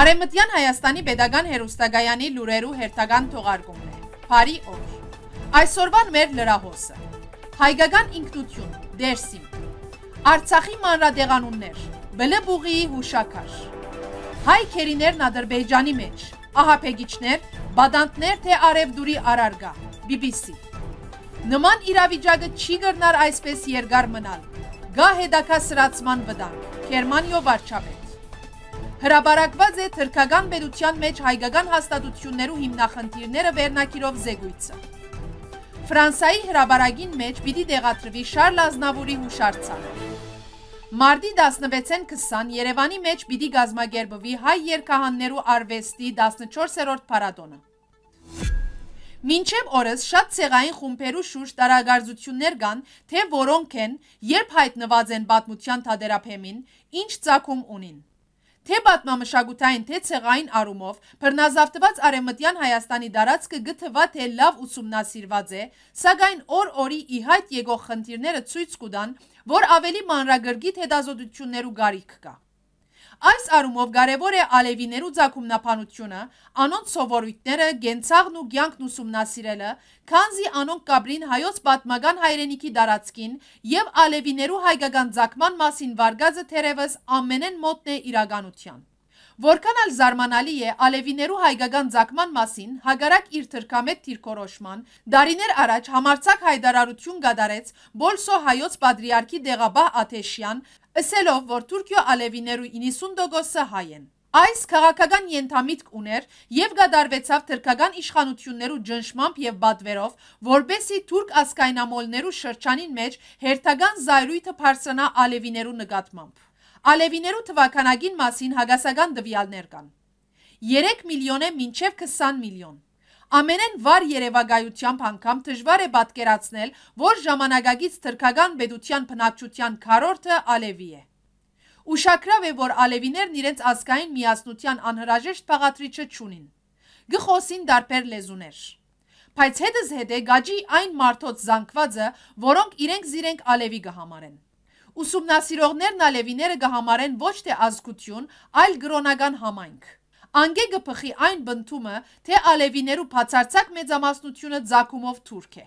Արեմտյան Հայաստանի Պետական Հերոստագայանի լուրերու հերթական թողարկումն է։ Բարի օր։ Այսօրվան մեր լրահոսը։ Հայկական ինքնություն, Դերսիմ։ Արցախի մանրադեղանուններ, Բլեբուղիի հուշակար։ Հայ քերիներն Ադրբեջանի մեջ, ահապեգիչներ, բադանտներ թե արևդուրի արարգա։ BBC։ Նման իրավիճակը չի գտնար այսպես երկար մնալ։ Գա հետակա սրացման վտանգ։ Գերմանիո վարչապետ Հրաբարակված է թրկական բերության մեջ հայգական հաստատություններու հիմնախնդիրները վերնակիրով զեգույցը։ Վրանսայի հրաբարագին մեջ պիտի դեղատրվի շարլ ազնավորի հուշարցանը։ Մարդի 16-ն 20 երևանի մեջ պիտի գազմագերբվի հայ երկահաններու արվեստի 14-րորդ պարադոնը։ Մինչև օրս շատ ցեղային խումբերու շուրջ տարագարձություններ կան, թե որոնք են, երբ հայտնված են պատմության թադերապեմին, ինչ ցակում ունին։ Թե պատմամշակութային, թե ցեղային առումով բռնազավթված Արեմտյան Հայաստանի դարածքը գթվա թե լավ ուսումնասիրված է, սակայն օր-օրի ի հայտ եկող խնդիրները ցույց կտան, որ ավելի մանրագրգիտ հետազոտություններու գարիք կա։ Այս առումով կարևոր է ալևիներու ցակումնապանությունը, անոնց սովորույթները, գենցաղն ու ցանկն ուսումնասիրելը, քանզի անոնք կաբրին հայոց պատմական հայրենիքի դարածքին եւ ալևիներու հայկական ցակման մասին վարգածը թերևս ամենեն մոտն է իրականության։ Որքան էլ զարմանալի է Ալևիներու հայկական ցակման մասին հագարակ իր թրկամետ թիրքորոշման դարիներ առաջ համարցակ հայտարարություն կատարեց Բոլսո հայոց պատրիարքի Դեղաբահ Աթեշյան ասելով, որ Թուրքիո ալևիներու 90%-ը հայ են։ Այս քաղաքական ենթամիտք ուներ եւ գադարվեցավ թրքական իշխանություններու ջնշմամբ եւ բատվերով, որբեսի թուրք ասկայնամոլներու շրջանին մեջ հերթական զայրույթը բարձրանա ալևիներու նկատմամբ։ Ալևիներու թվականագին մասին հագասական դվյալներ կան։ 3 միլիոն է մինչև 20 միլիոն։ Ամենեն վար երևակայությամբ անգամ դժվար է պատկերացնել, որ ժամանակագից թրքական պետության բնակչության քառորդը ալևի է։ Ուշակրավ է, որ ալևիներն իրենց ազգային միասնության անհրաժեշտ բաղադրիչը չունին։ Գխոսին դարբեր լեզուներ։ Բայց հետս հետ է գաջի այն մարդոց զանգվածը, որոնք իրենք զիրենք ալևի կհամարեն։ Ուսումնասիրողներն ալևիները կհամարեն ոչ թե ազգություն, այլ գրոնական համայնք անգեգը փխի այն բնթումը, թե ալևիներու բացարձակ մեծամասնությունը ձակումով թուրք է։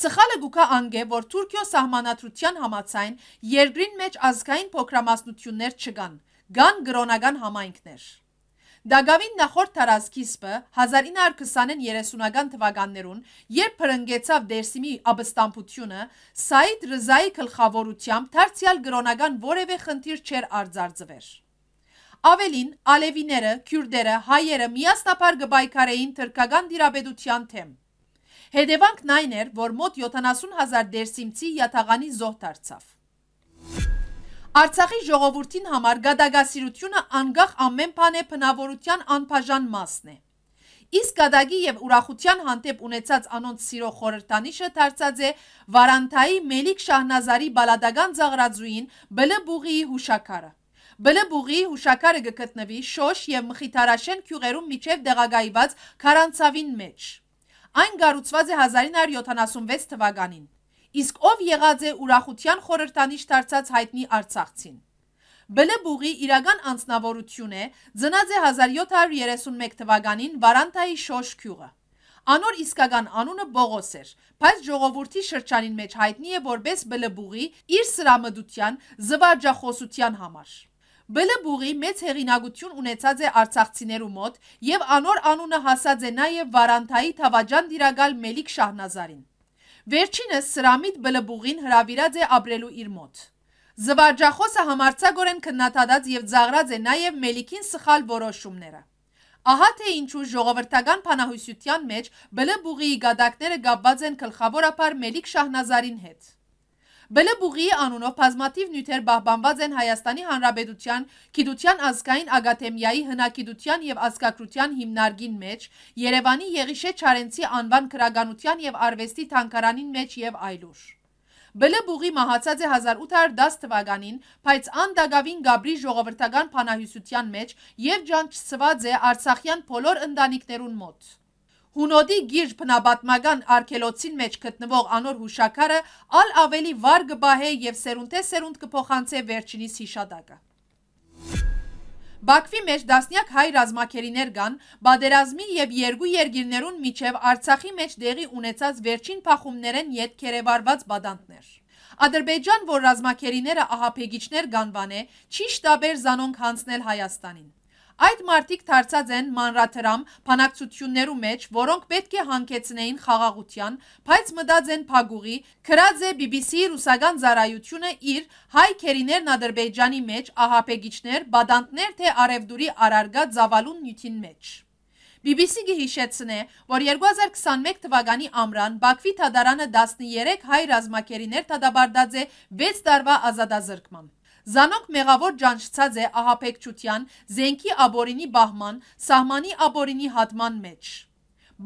Սխալը գուկա անգե, որ Թուրքիո սահմանադրության համացայն երկրին մեջ ազգային փոքրամասնություններ չկան, կան գրոնական համայնքներ։ Դագավին նախորդ տարազգիսպը 1920-30-ական թվականներուն, երբ փրնգեցավ Դերսիմի աբստամբությունը, Սայիդ Ռզայի գլխավորությամբ դարձյալ գրոնական որևէ խնդիր չէր արձարծվեր։ Ավելին, ալևիները, քյուրդերը, հայերը միասնապար գբայքարեին թրկական դիրաբեդության թեմ։ Հետևանքն այն էր, որ մոտ 70,000 դերսիմցի յատաղանի զոհ դարձավ։ Արցախի ժողովրդին համար գադագասիրությունը անգախ ամեն բան է փնավորության անբաժան մասն է։ Իսկ գադագի եւ ուրախության հանդեպ ունեցած անոնց սիրո խորհրդանիշը դարձած է Վարանթայի Մելիք Շահնազարի բալադական զաղրաձուին Բլբուղիի հուշակարը։ Բլբուղի հուշակարը գտնվի Շոշ եւ Մխիթարաշեն քյուղերում միջև դեղագայված քարանցավին մեջ։ Այն գառուցված է 1976 թվականին։ Իսկ ով եղած է ուրախության խորհրդանիշ դարձած հայտնի Արցախցին։ Բլբուղի իրական անձնավորություն է, ծնած է 1731 թվականին Վարանտայի Շոշ քյուղը։ Անոր իսկական անունը Բողոս էր, բայց ժողովրդի շրջանին մեջ հայտնի է որպես Բլբուղի իր սրամդության, զվարճախոսության համար։ Բելեբուղի մեծ հեղինակություն ունեցած է արցախցիներու մոտ եւ անոր անունը հասած է նաեւ Վարանթայի Թավաջան դիրագալ Մելիք Շահնազարին։ Վերջինս Սրամիտ Բելեբուղին հրավիրած է ապրելու իր մոտ։ Զվարճախոսը համարցագորեն քննադատած եւ ծաղրած է նաեւ Մելիքին սխալ որոշումները։ Ահա թե ինչու ժողովրդական փանահյուսության մեջ Բլեբուղիի գադակները գաբված են գլխավորապես Մելիք Շահնազարին հետ։ Բելեբուղի անունով բազմաթիվ նյութեր բահբանված են Հայաստանի Հանրապետության Գիտության ազգային ակադեմիայի հնագիտության եւ ազգագրության հիմնարկին մեջ, Երևանի Եղիշե Չարենցի անվան քրագանության եւ արվեստի թանգարանին մեջ եւ այլուր։ Բելեբուղի մահացած է 1810 թվականին, բայց անդագավին Գաբրի ժողովրդական փանահյուսության մեջ եւ ջանչցված է Արցախյան բոլոր ընտանիքներուն մոտ։ Հունոդի գիրջ բնաբատմական արգելոցին մեջ գտնվող անոր հուշակարը ալ ավելի վար գբահե և սերունդ է սերունդ կպոխանցե վերջինիս հիշադակը։ Բաքվի մեջ դասնյակ հայ ռազմակերիներ կան բادرազմի եւ երկու երկիրներուն միջև Արցախի մեջ դեղի ունեցած վերջին փախումներեն յետ կերևարված բադանտներ։ Ադրբեջան, որ ռազմակերիները ահապեգիչներ գանվան է, չի շտաբեր զանոնք հանցնել Հայաստանին։ Այդ մարդիկ դարձած են մանրաթրամ փանակցություններու մեջ, որոնք պետք է հանգեցնեին խաղաղության, բայց մտած են փագուղի, քրած է BBC-ի ռուսական ծառայությունը իր հայ քերիներն Ադրբեջանի մեջ ահապեգիչներ, բադանտներ թե արևդուրի արարգա ծավալուն նյութին մեջ։ BBC-ը հիշեցնե, որ 2021 թվականի ամռան Բաքվի թադարանը 13 հայ ռազմակերիներ թադաբարդած է 6 տարվա ազատազրկման։ Զանոնք մեղավոր ճանչցած է ահապեկչության, զենքի աբորինի բահման, սահմանի աբորինի հատման մեջ։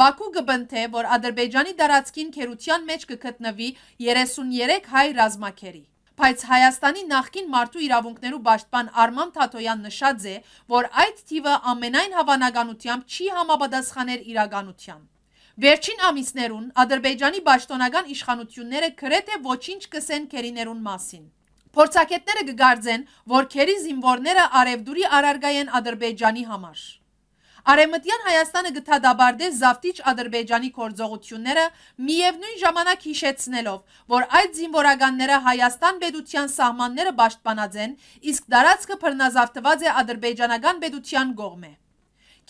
Բաքու գբնթե, որ Ադրբեջանի տարածքին քերության մեջ կգտնվի 33 հայ ռազմակերի։ Բայց Հայաստանի նախկին մարդու իրավունքներու պաշտպան Արման Թաթոյան նշած է, որ այդ թիվը ամենայն հավանականությամբ չի համապատասխաներ իրականության։ Վերջին ամիսներուն Ադրբեջանի պաշտոնական իշխանությունները գրեթե ոչինչ կսեն քերիներուն մասին։ Փորձակետները կգարձեն, որ քերի զինվորները արևդուրի արարգայեն Ադրբեջանի համար։ Արևմտյան Հայաստանը գտադաբարդե զավթիչ Ադրբեջանի կորձողությունները միևնույն ժամանակ հիշեցնելով, որ այդ զինվորականները Հայաստան պետության սահմանները պաշտպանած են, իսկ դարածքը բռնազավթված է ադրբեջանական պետության կողմ է։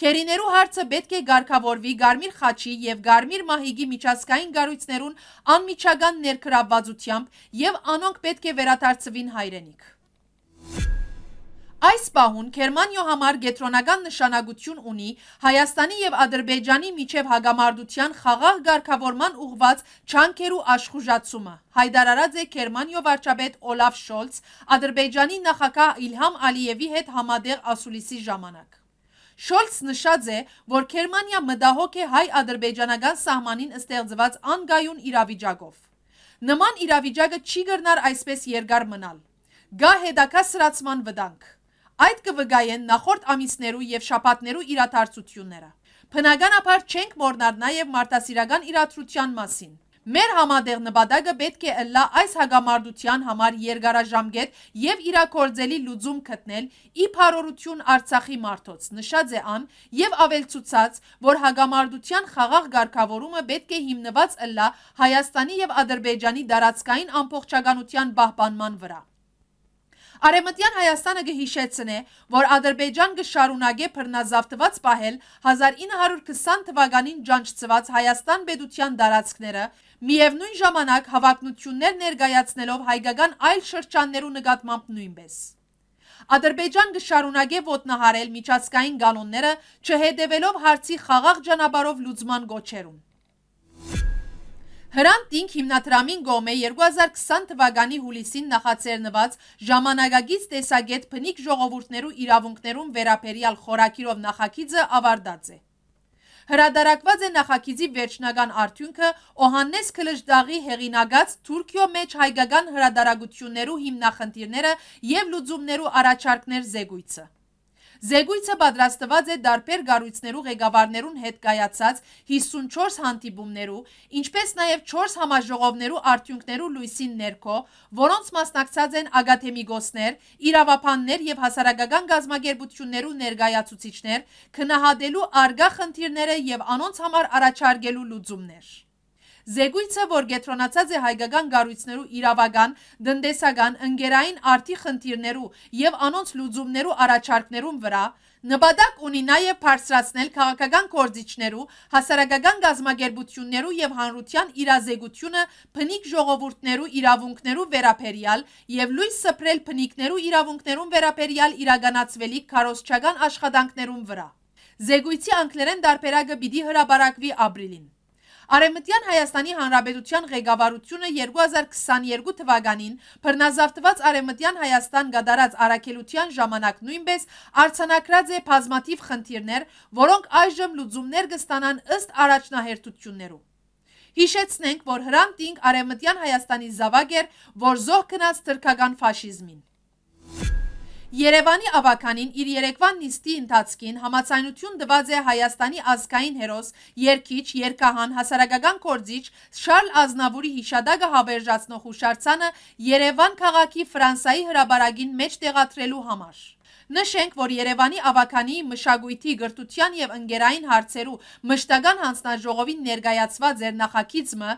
Քերիներու հարցը պետք է ղարքավորվի Գարմիր Խաչի եւ Գարմիր Մահիգի միջազգային գառույցներուն անմիջական ներգրավվածությամբ եւ անոնք պետք է վերադարձվին հայրենիք։ Այս պահուն Գերմանիո համար գետրոնական նշանակություն ունի Հայաստանի եւ Ադրբեջանի միջև հագամարդության խաղաղ ղարքավորման ուղված չանկերու աշխուժացումը։ Հայդարարած է Գերմանիո վարչապետ Օլաֆ Շոլց Ադրբեջանի նախագահ Իլհամ Ալիևի հետ համատեղ ասուլիսի ժամանակ։ Շոլց նշած է, որ Գերմանիա մտահոգ է հայ-ադրբեջանական սահմանին ստեղծված անգայուն իրավիճակով։ Նման իրավիճակը չի գրնար այսպես երկար մնալ։ Գա հետակա սրացման վտանգ։ Այդ կվգայեն նախորդ ամիսներու եւ շաբաթներու իրադարձությունները։ Բնականաբար չենք մոռնալ նաեւ մարդասիրական իրադրության մասին։ Մեր համատեղ նպատակը պետք է ըլլա այս հագամարդության համար երկարաժամկետ եւ իրակորձելի լուծում գտնել իբարորություն Արցախի մարդոց։ Նշած է ան եւ ավելցուցած, որ հագամարդության խաղաղ ղեկավարումը պետք է հիմնված ըլլա Հայաստանի եւ Ադրբեջանի տարածքային ամբողջականության պահպանման վրա։ Արեմտյան Հայաստանը գհիշեցնե, որ Ադրբեջան կշարունակե բռնազավթված պահել 1920 թվականին ջանջծված Հայաստան պետության տարածքները, միևնույն ժամանակ հավակնություններ ներգայացնելով հայկական այլ շրջաններու նկատմամբ նույնպես։ Ադրբեջան կշարունակե ոտնահարել միջազգային կանոնները, չհետևելով հարցի խաղաղ ճանապարհով լուծման գոչերուն։ Հրանտ Տինք հիմնադրամին գոմե 2020 թվականի հուլիսին նախաձեռնված ժամանակագից տեսագետ բնիկ ժողովուրդներու իրավունքներուն վերաբերյալ խորակիրով նախագիծը ավարտած է։ Հրադարակված է նախագիծի վերջնական արդյունքը Օհաննես Քլժդաղի հեղինակած Թուրքիո մեջ հայկական հրադարագություններու հիմնախնդիրները եւ լուծումներու առաջարկներ զեկույցը։ Զեկույցը պատրաստված է դարբեր գառույցներու ղեկավարներուն հետ կայացած 54 հանդիպումներու, ինչպես նաև 4 համաժողովներու արդյունքներու լույսին ներքո, որոնց մասնակցած են ակադեմիկոսներ, իրավապաններ եւ հասարակական գազագերբություններու ներկայացուցիչներ, քննահատելու արգա խնդիրները եւ անոնց համար առաջարկելու լուծումներ։ Զեկույցը, որ գետրոնացած է հայկական գարույցներու իրավական, դնդեսական, ընկերային արդի խնդիրներու եւ անոնց լուծումներու առաջարկներուն վրա, նպատակ ունի նաեւ բարձրացնել քաղաքական կորձիչներու, հասարակական գազམ་ագերբություններու եւ հանրության իրազեկությունը փնիկ ժողովուրդներու իրավունքներու վերաբերյալ եւ լույս սփռել փնիկներու իրավունքներուն վերաբերյալ իրականացվելիք քարոզչական աշխատանքներուն վրա։ Զեկույցի անգլերեն դարբերակը պիտի հրապարակվի ապրիլին։ Արևմտյան Հայաստանի Հանրապետության ղեկավարությունը 2022 թվականին բռնազավթված Արևմտյան Հայաստան գդարած առաքելության ժամանակ նույնպես արցանակրած է բազմաթիվ խնդիրներ, որոնք այժմ լուծումներ կստանան ըստ առաջնահերթություններու։ Հիշեցնենք, որ Հրանտ 5 Արևմտյան Հայաստանի զավակ էր, որ զոհ գնաց թրքական ֆաշիզմին։ Երևանի ավականին իր երեկվան նիստի ընթացքին համացանություն տված է Հայաստանի ազգային հերոս, երկիչ, երկահան, հասարակական կորձիչ Շարլ Ազնավուրի հիշադակը հավերժացնող հուշարձանը Երևան քաղաքի Ֆրանսայի հրաբարագին մեջ տեղադրելու համար։ Նշենք, որ Երևանի ավականի մշակույթի գրթության եւ ընկերային հարցերու մշտական հանձնաժողովին ներկայացված էր նախագիծը,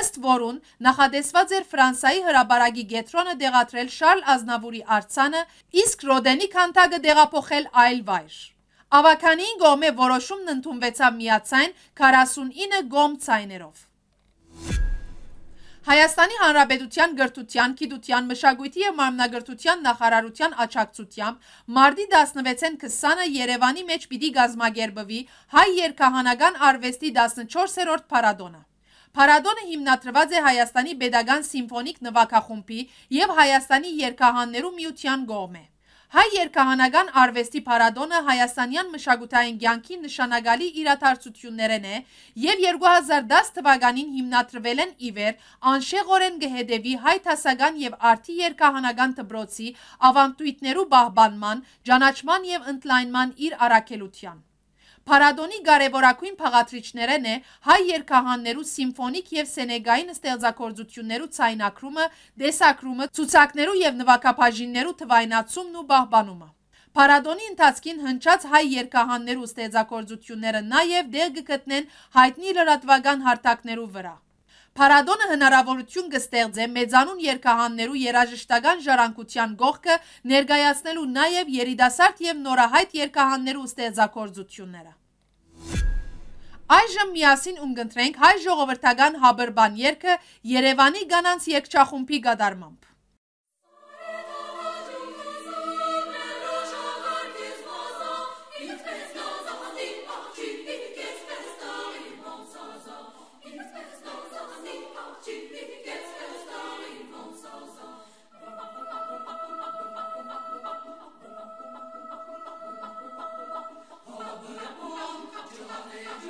ըստ որուն նախադեсված էր Ֆրանսայի հրաբարագի գետրոնը դեղատրել Շարլ Ազնավուրի արցանը, իսկ Ռոդենի քանթակը դեղափոխել այլ վայր։ Ավականին գոմե որոշումն ընդունվեցավ միացայն 49 գոմ ցայներով։ Հայաստանի Հանրապետության գրթության, գիտության, մշակույթի եւ մարմնագրթության նախարարության աջակցությամբ մարտի 16-ին 20-ը Երևանի մեջ պիտի գազմագերբվի հայ երկհանական արվեստի 14-րդ փառատոնը։ Փառատոնը հիմնադրված է Հայաստանի Պետական Սիմֆոնիկ նվագախմբի եւ Հայաստանի Երկահաններու միության կողմէ։ Հայ երկահանական արվեստի փառատոնը հայաստանյան մշակութային ցանկի նշանակալի իրադարձություններն է եւ 2010 թվականին հիմնադրվել են իվեր անշեղորեն գհեդեվի հայ դասական եւ արթի երկահանական դպրոցի ավանդույթներու բահբանման, ճանաչման եւ ընդլայնման իր առաքելության Փարադոնի կարևորագույն փաղաթրիչներն է հայ երգահաններու սիմֆոնիկ եւ սենեգային ստեղծագործություններու ցայնակրումը, դեսակրումը, ցուցակներու եւ նվագապաշիններու թվայնացումն ու բահբանումը։ Փարադոնի ընթացքին հնչած հայ երգահաններու ստեղծագործությունները նաեւ դեղ գտնեն հայտնի լրատվական հարթակներու վրա։ Փարադոնը հնարավորություն կստեղծե մեծանուն երկահաններու երաժշտական ժառանգության գողքը ներկայացնելու նաև երիտասարդ եւ նորահայտ երկահաններու ստեղծագործությունները։ Այժմ միասին ունգընտրենք հայ ժողովրդական հաբրբան երգը Երևանի կանանց երգչախումբի գադարմամբ։